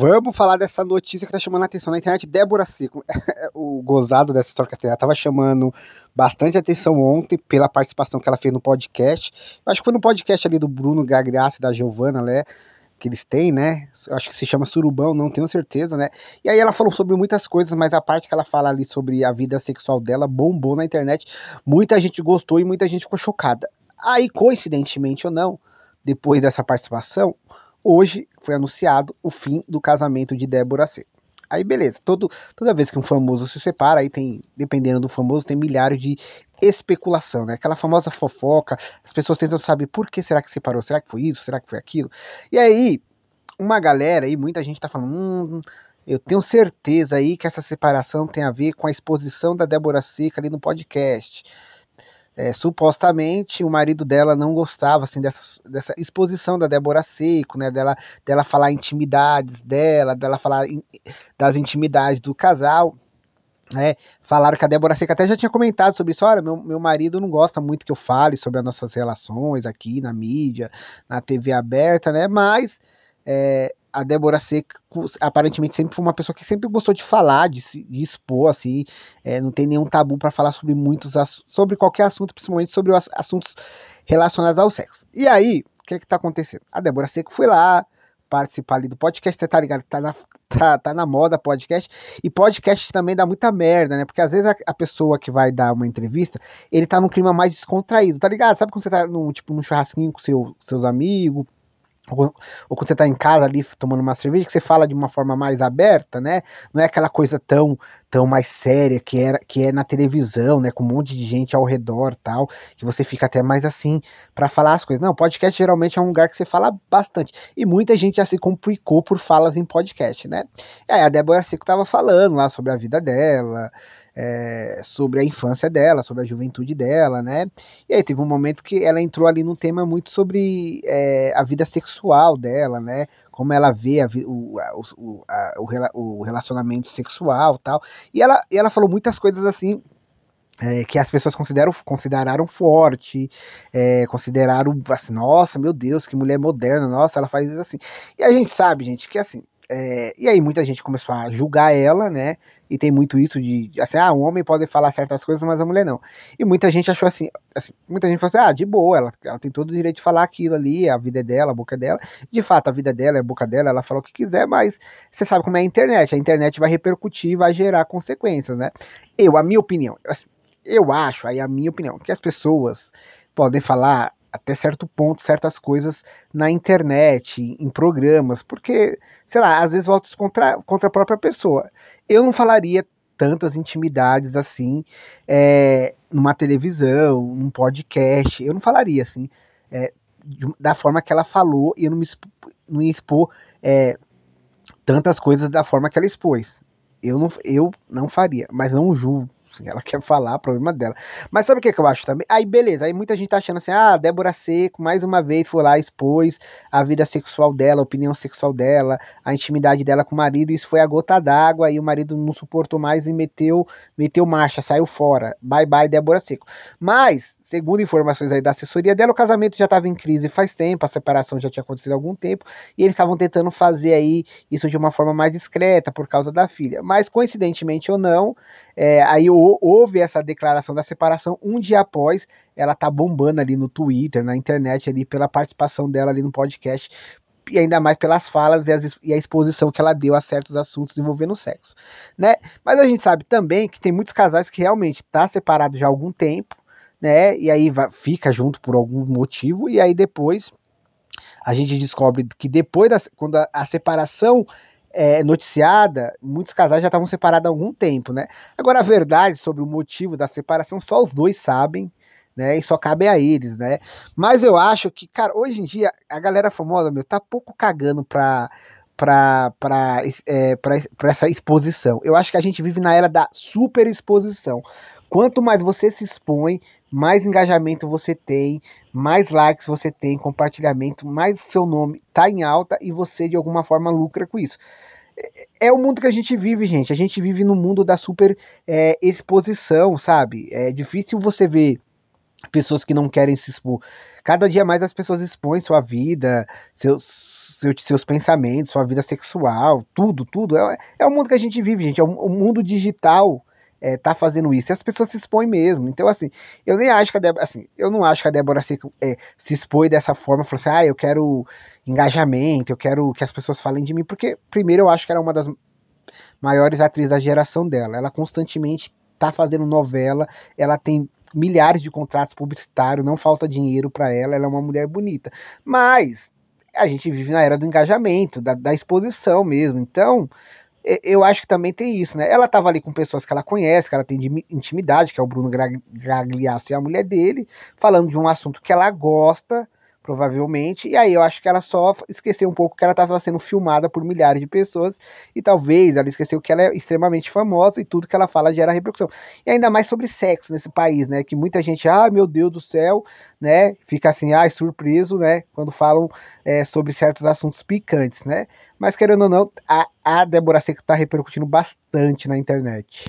Vamos falar dessa notícia que tá chamando a atenção na internet. Débora Ciclo, é, o gozado dessa história que ela tava chamando bastante atenção ontem pela participação que ela fez no podcast. Eu acho que foi no podcast ali do Bruno Gagliasso e da Giovana, né? Que eles têm, né? Eu acho que se chama Surubão, não tenho certeza, né? E aí ela falou sobre muitas coisas, mas a parte que ela fala ali sobre a vida sexual dela bombou na internet. Muita gente gostou e muita gente ficou chocada. Aí, coincidentemente ou não, depois dessa participação, Hoje foi anunciado o fim do casamento de Débora Seco. Aí beleza, todo, toda vez que um famoso se separa, aí tem, dependendo do famoso, tem milhares de especulação, né? Aquela famosa fofoca, as pessoas tentam saber por que será que separou, será que foi isso, será que foi aquilo. E aí, uma galera e muita gente tá falando, hum, eu tenho certeza aí que essa separação tem a ver com a exposição da Débora Seca ali no podcast. É, supostamente o marido dela não gostava assim dessa, dessa exposição da Débora Seco, né? Dela, dela falar intimidades dela, dela falar in, das intimidades do casal. Né, falaram que a Débora Seca até já tinha comentado sobre isso. Olha, meu, meu marido não gosta muito que eu fale sobre as nossas relações aqui na mídia, na TV aberta, né? Mas é, a Débora Seco aparentemente sempre foi uma pessoa que sempre gostou de falar, de se de expor, assim, é, não tem nenhum tabu para falar sobre muitos sobre qualquer assunto, principalmente sobre os assuntos relacionados ao sexo. E aí, o que é que tá acontecendo? A Débora Seco foi lá participar ali do podcast, tá ligado? Tá na, tá, tá na moda podcast, e podcast também dá muita merda, né? Porque às vezes a, a, pessoa que vai dar uma entrevista, ele tá num clima mais descontraído, tá ligado? Sabe quando você tá num, tipo, num churrasquinho com seu, seus amigos, ou, ou quando você está em casa ali tomando uma cerveja, que você fala de uma forma mais aberta, né? Não é aquela coisa tão tão mais séria que, era, que é na televisão, né? Com um monte de gente ao redor tal, que você fica até mais assim para falar as coisas. Não, podcast geralmente é um lugar que você fala bastante. E muita gente já se complicou por falas em podcast, né? E aí a Débora Seco tava falando lá sobre a vida dela, é, sobre a infância dela, sobre a juventude dela, né? E aí teve um momento que ela entrou ali num tema muito sobre é, a vida sexual dela, né? Como ela vê a, o, a, o, a, o, relacionamento sexual tal. E ela, e ela falou muitas coisas assim é, que as pessoas consideram, consideraram forte, é, consideraram assim, nossa, meu Deus, que mulher moderna, nossa, ela faz isso assim. E a gente sabe, gente, que assim, é, e aí muita gente começou a julgar ela, né? E tem muito isso de, assim, ah, um homem pode falar certas coisas, mas a mulher não. E muita gente achou assim, assim muita gente falou assim, ah, de boa, ela, ela tem todo o direito de falar aquilo ali, a vida é dela, a boca é dela. De fato, a vida é dela, é a boca dela, ela fala o que quiser, mas você sabe como é a internet, a internet vai repercutir, vai gerar consequências, né? Eu, a minha opinião, eu assim, acho, aí a minha opinião, que as pessoas podem falar até certo ponto certas coisas na internet, em programas, porque, sei lá, às vezes volta contra, contra a própria pessoa. Eu não falaria tantas intimidades assim é, numa televisão, num podcast. Eu não falaria assim é, de, da forma que ela falou e eu não, me expo, não ia expor é, tantas coisas da forma que ela expôs. Eu não, eu não faria, mas não julgo. Assim, ela quer falar, problema dela. Mas sabe o que, que eu acho também? Aí, beleza, aí muita gente tá achando assim, ah, Débora Seco, mais uma vez, foi lá, expôs a vida sexual dela, a opinião sexual dela, a intimidade dela com o marido, isso foi a gota d'água, e o marido não suportou mais e meteu, meteu marcha, saiu fora. Bye bye, Débora Seco. Mas, segundo informações aí da assessoria dela, o casamento já estava em crise faz tempo, a separação já tinha acontecido há algum tempo, e eles estavam tentando fazer aí isso de uma forma mais discreta por causa da filha. Mas, coincidentemente ou não, é, aí o houve essa declaração da separação um dia após ela tá bombando ali no Twitter, na internet ali pela participação dela ali no podcast e ainda mais pelas falas e, as, e, a exposição que ela deu a certos assuntos envolvendo o sexo, né? Mas a gente sabe também que tem muitos casais que realmente tá separado já há algum tempo, né? E aí fica junto por algum motivo e aí depois a gente descobre que depois da, quando a, a separação é, noticiada, muitos casais já estavam separados há algum tempo, né? Agora, a verdade sobre o motivo da separação, só os dois sabem, né? E só cabe a eles, né? Mas eu acho que, cara, hoje em dia, a galera famosa, meu, tá pouco cagando pra, pra, pra, é, pra, pra essa exposição. Eu acho que a gente vive na era da super exposição. Quanto mais você se expõe, mais engajamento você tem, mais likes você tem, compartilhamento, mais seu nome tá em alta e você de alguma forma lucra com isso. É, é o mundo que a gente vive, gente. A gente vive no mundo da super é, exposição, sabe? É difícil você ver pessoas que não querem se expor. Cada dia mais as pessoas expõem sua vida, seus, seus, seus pensamentos, sua vida sexual, tudo, tudo. É, é o mundo que a gente vive, gente. É o, o mundo digital é, tá fazendo isso. E as pessoas se expõem mesmo. Então, assim, eu nem acho que a Débora, assim, eu não acho que a Débora se, é, se expõe dessa forma, falou assim, ah, eu quero engajamento, eu quero que as pessoas falem de mim, porque, primeiro, eu acho que ela é uma das maiores atrizes da geração dela. Ela constantemente tá fazendo novela, ela tem milhares de contratos publicitários, não falta dinheiro para ela, ela é uma mulher bonita. Mas a gente vive na era do engajamento, da, da exposição mesmo. Então, eu acho que também tem isso, né? Ela estava ali com pessoas que ela conhece, que ela tem de intimidade, que é o Bruno Gagliasso e a mulher dele, falando de um assunto que ela gosta, provavelmente. E aí eu acho que ela só esqueceu um pouco que ela estava sendo filmada por milhares de pessoas e talvez ela esqueceu que ela é extremamente famosa e tudo que ela fala gera repercussão. E ainda mais sobre sexo nesse país, né? Que muita gente, ah, meu Deus do céu, né? Fica assim, ah, surpreso, né? Quando falam é, sobre certos assuntos picantes, né? Mas querendo ou não, a, a Débora Seco está repercutindo bastante na internet.